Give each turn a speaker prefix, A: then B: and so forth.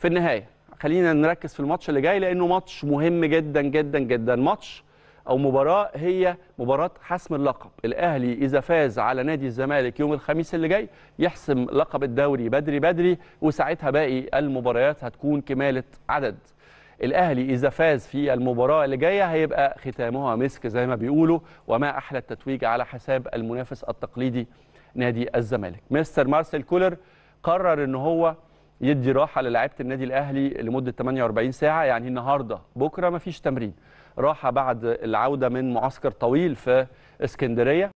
A: في النهايه خلينا نركز في الماتش اللي جاي لانه ماتش مهم جدا جدا جدا ماتش او مباراه هي مباراه حسم اللقب الاهلي اذا فاز على نادي الزمالك يوم الخميس اللي جاي يحسم لقب الدوري بدري بدري وساعتها باقي المباريات هتكون كماله عدد الاهلي اذا فاز في المباراه اللي جايه هيبقى ختامها مسك زي ما بيقولوا وما احلى التتويج على حساب المنافس التقليدي نادي الزمالك مستر مارسيل كولر قرر ان هو يدي راحه للاعيبه النادي الاهلي لمده 48 ساعه يعني النهارده بكره مفيش تمرين راحه بعد العوده من معسكر طويل في اسكندريه